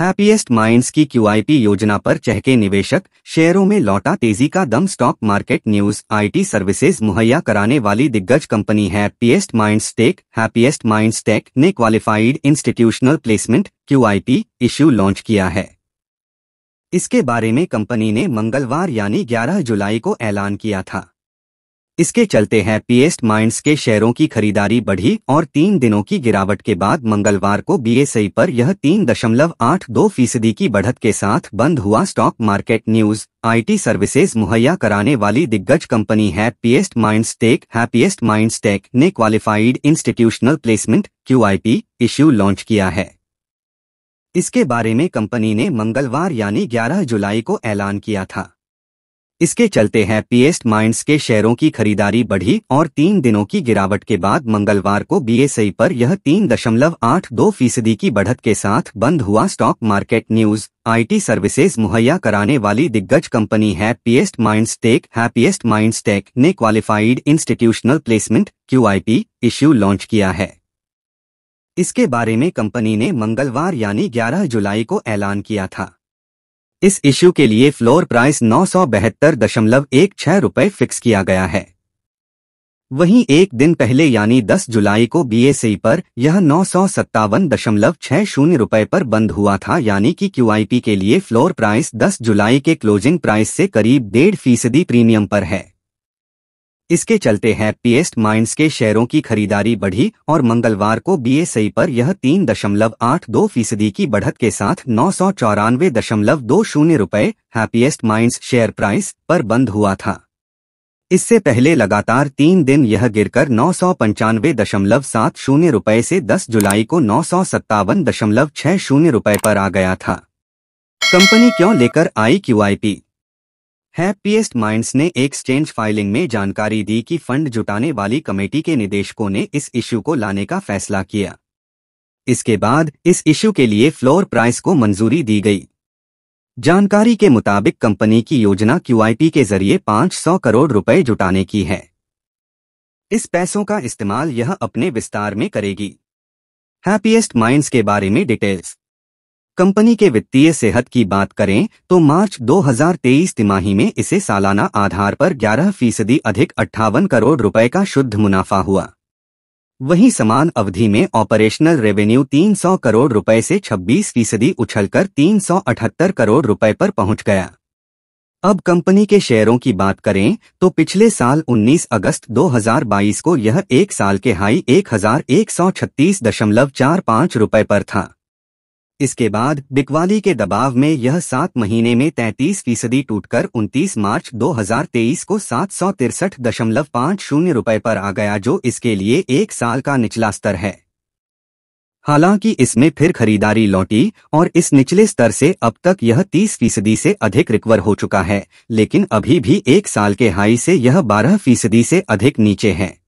happiest minds की QIP योजना पर चहके निवेशक शेयरों में लौटा तेजी का दम stock market news IT services मुहैया कराने वाली दिग्गज company Happiest Minds Tech Happiest Minds Tech ने qualified institutional placement QIP issue launch किया है इसके बारे में कंपनी ने मंगलवार यानी 11 जुलाई को ऐलान किया था इसके चलते है पीएस्ट माइंड्स के शेयरों की खरीदारी बढ़ी और तीन दिनों की गिरावट के बाद मंगलवार को बीएसई पर यह तीन दशमलव आठ दो फीसदी की बढ़त के साथ बंद हुआ stock market news IT services मुहैया कराने वाली दिग्गज company Happiest Minds Tech Happiest Minds Tech ने qualified institutional placement Q issue launch किया है इसके बारे में कंपनी ने मंगलवार यानी ग्यारह जुलाई को ऐलान किया था इसके चलते पीएस्ट माइंड्स के शेयरों की खरीदारी बढ़ी और तीन दिनों की गिरावट के बाद मंगलवार को बीएसई पर यह तीन दशमलव आठ दो फीसदी की बढ़त के साथ बंद हुआ stock market news IT services मुहैया कराने वाली दिग्गज company Happiest Minds Tech Happiest हाँ, माइंस टेक ने qualified institutional placement QIP issue launch किया है इसके बारे में कंपनी ने मंगलवार यानी ग्यारह जुलाई को ऐलान किया था इस इश्यू के लिए फ्लोर प्राइस नौ सौ बहत्तर दशमलव एक छह रुपये फिक्स किया गया है वहीं एक दिन पहले यानी 10 जुलाई को बीएसई पर यह नौ सौ सत्तावन दशमलव छह शून्य रुपये पर बंद हुआ था यानी कि क्यूआईपी के लिए फ्लोर प्राइस 10 जुलाई के क्लोजिंग प्राइस से करीब डेढ़ फीसदी प्रीमियम पर है इसके चलते हैप्पीएस्ट माइंड्स के शेयरों की खरीदारी बढ़ी और मंगलवार को बीएसई पर यह तीन दशमलव आठ दो फीसदी की बढ़त के साथ नौ सौ चौरानवे दशमलव दो शून्य रुपये हैप्पीएस्ट माइंड्स शेयर प्राइस पर बंद हुआ था इससे पहले लगातार तीन दिन यह गिरकर नौ सौ पंचानवे दशमलव सात शून्य रुपये से दस जुलाई को नौ सौ सत्तावन दशमलव छह शून्य रुपये पर आ गया था कंपनी क्यों लेकर आई क्यूआईपी हैप्पीएस्ट माइंड्स ने एक एक्सचेंज फाइलिंग में जानकारी दी कि फंड जुटाने वाली कमेटी के निदेशकों ने इस इश्यू को लाने का फैसला किया इसके बाद इस इश्यू के लिए फ्लोर प्राइस को मंजूरी दी गई जानकारी के मुताबिक कंपनी की योजना क्यूआईपी के जरिए 500 करोड़ रुपए जुटाने की है इस पैसों का इस्तेमाल यह अपने विस्तार में करेगी हैप्पीएस्ट माइंड्स के बारे में डिटेल्स कंपनी के वित्तीय सेहत की बात करें तो मार्च 2023 तिमाही में इसे सालाना आधार पर 11 फीसदी अधिक अट्ठावन करोड़ रुपए का शुद्ध मुनाफा हुआ वहीं समान अवधि में ऑपरेशनल रेवेन्यू 300 करोड़ रुपए से 26 फीसदी उछलकर 378 करोड़ रुपए पर पहुंच गया अब कंपनी के शेयरों की बात करें तो पिछले साल 19 अगस्त 2022 को यह एक साल के हाई एक हजार एक सौ छत्तीस दशमलव चार पाँच रुपये पर था इसके बाद बिकवाली के दबाव में यह सात महीने में 33 फीसदी टूटकर 29 मार्च 2023 को सात सौ तिरसठ दशमलव पाँच शून्य रुपये पर आ गया जो इसके लिए एक साल का निचला स्तर है हालांकि इसमें फिर खरीदारी लौटी और इस निचले स्तर से अब तक यह 30 फीसदी से अधिक रिकवर हो चुका है लेकिन अभी भी एक साल के हाई से यह 12 फीसदी से अधिक नीचे है